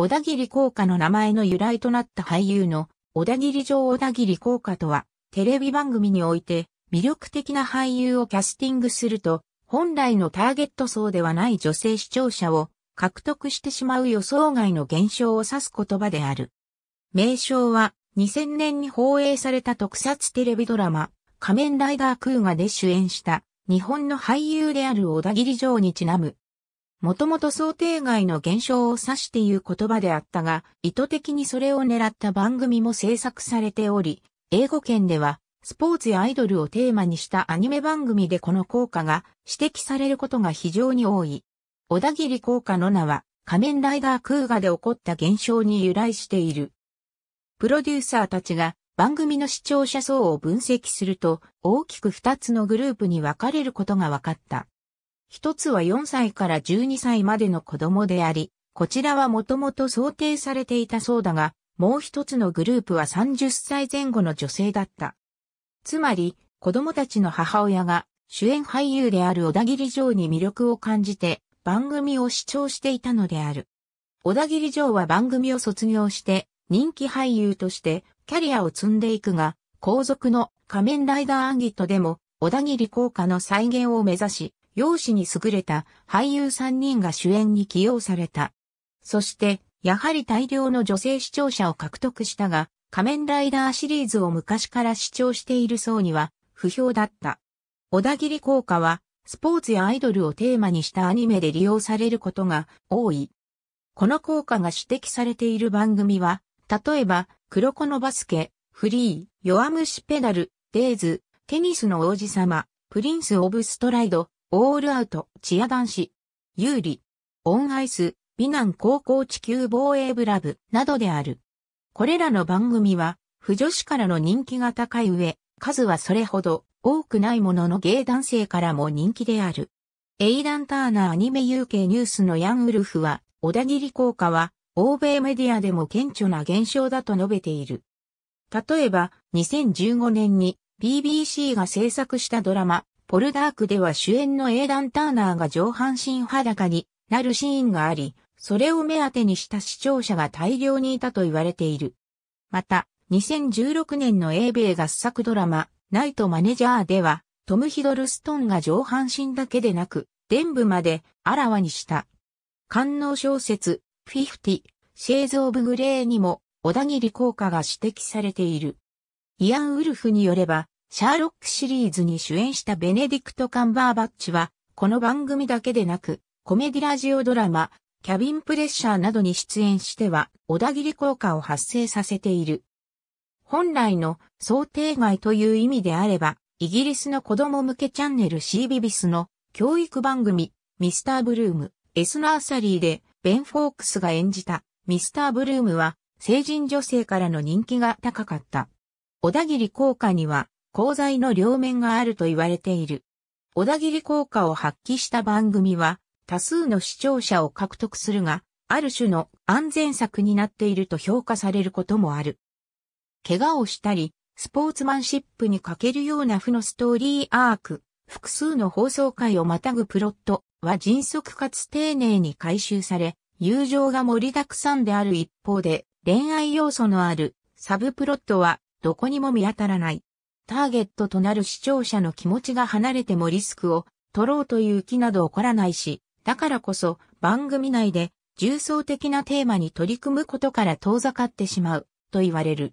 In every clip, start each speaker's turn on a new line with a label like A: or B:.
A: 小田切効果の名前の由来となった俳優の小田切城小田切効果とは、テレビ番組において魅力的な俳優をキャスティングすると、本来のターゲット層ではない女性視聴者を獲得してしまう予想外の現象を指す言葉である。名称は2000年に放映された特撮テレビドラマ、仮面ライダークーガで主演した日本の俳優である小田切城にちなむもともと想定外の現象を指して言う言葉であったが、意図的にそれを狙った番組も制作されており、英語圏では、スポーツやアイドルをテーマにしたアニメ番組でこの効果が指摘されることが非常に多い。小田切効果の名は、仮面ライダー空ガで起こった現象に由来している。プロデューサーたちが番組の視聴者層を分析すると、大きく2つのグループに分かれることが分かった。一つは4歳から12歳までの子供であり、こちらはもともと想定されていたそうだが、もう一つのグループは30歳前後の女性だった。つまり、子供たちの母親が主演俳優である小田切城に魅力を感じて番組を視聴していたのである。小田切城は番組を卒業して人気俳優としてキャリアを積んでいくが、後続の仮面ライダーアンギットでも小田切効果の再現を目指し、容姿に優れた俳優3人が主演に起用された。そして、やはり大量の女性視聴者を獲得したが、仮面ライダーシリーズを昔から視聴している層には不評だった。小田切効果は、スポーツやアイドルをテーマにしたアニメで利用されることが多い。この効果が指摘されている番組は、例えば、黒子のバスケ、フリー、弱虫ペダル、デイズ、テニスの王子様、プリンス・オブ・ストライド、オールアウト、チア男子、有利、オンアイス、美男高校地球防衛部ラブなどである。これらの番組は、不女子からの人気が高い上、数はそれほど多くないもののゲイ男性からも人気である。エイダン・ターナーアニメ UK ニュースのヤン・ウルフは、小田切効果は、欧米メディアでも顕著な現象だと述べている。例えば、2015年に BBC が制作したドラマ、ポルダークでは主演のエーダン・ターナーが上半身裸になるシーンがあり、それを目当てにした視聴者が大量にいたと言われている。また、2016年の英米合作ドラマ、ナイトマネジャーでは、トム・ヒドルストンが上半身だけでなく、伝部まであらわにした。官能小説、フィフティ、シェイズ・オブ・グレーにも、小田切効果が指摘されている。イアン・ウルフによれば、シャーロックシリーズに主演したベネディクト・カンバーバッチは、この番組だけでなく、コメディラジオドラマ、キャビンプレッシャーなどに出演しては、小田切効果を発生させている。本来の想定外という意味であれば、イギリスの子供向けチャンネル C ビビスの教育番組、ミスターブルーム、エスナーサリーで、ベン・フォークスが演じたミスターブルームは、成人女性からの人気が高かった。小田切効果には、鋼材の両面があると言われている。小田切効果を発揮した番組は、多数の視聴者を獲得するが、ある種の安全策になっていると評価されることもある。怪我をしたり、スポーツマンシップに欠けるような負のストーリーアーク、複数の放送回をまたぐプロットは迅速かつ丁寧に回収され、友情が盛りだくさんである一方で、恋愛要素のあるサブプロットはどこにも見当たらない。ターゲットとなる視聴者の気持ちが離れてもリスクを取ろうという気など起こらないし、だからこそ番組内で重層的なテーマに取り組むことから遠ざかってしまうと言われる。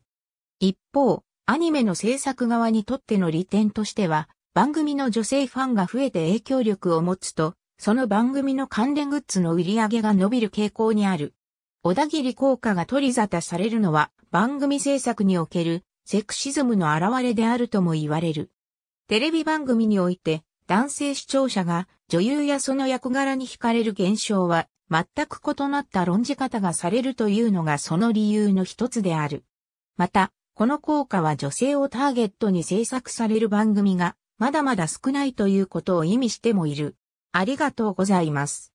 A: 一方、アニメの制作側にとっての利点としては、番組の女性ファンが増えて影響力を持つと、その番組の関連グッズの売り上げが伸びる傾向にある。小田切効果が取り沙汰されるのは番組制作におけるセクシズムの現れであるとも言われる。テレビ番組において男性視聴者が女優やその役柄に惹かれる現象は全く異なった論じ方がされるというのがその理由の一つである。また、この効果は女性をターゲットに制作される番組がまだまだ少ないということを意味してもいる。ありがとうございます。